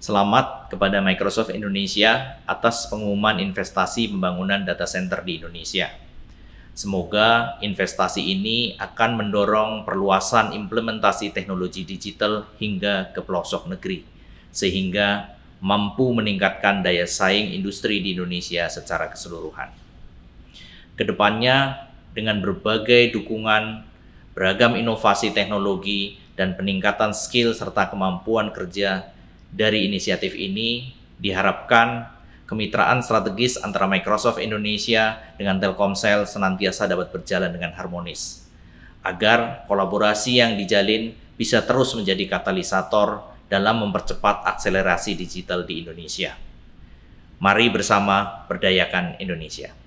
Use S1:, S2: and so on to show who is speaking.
S1: Selamat kepada Microsoft Indonesia atas pengumuman investasi pembangunan data center di Indonesia. Semoga investasi ini akan mendorong perluasan implementasi teknologi digital hingga ke pelosok negeri, sehingga mampu meningkatkan daya saing industri di Indonesia secara keseluruhan. Kedepannya, dengan berbagai dukungan, beragam inovasi teknologi, dan peningkatan skill serta kemampuan kerja, dari inisiatif ini diharapkan kemitraan strategis antara Microsoft Indonesia dengan Telkomsel senantiasa dapat berjalan dengan harmonis agar kolaborasi yang dijalin bisa terus menjadi katalisator dalam mempercepat akselerasi digital di Indonesia. Mari bersama berdayakan Indonesia.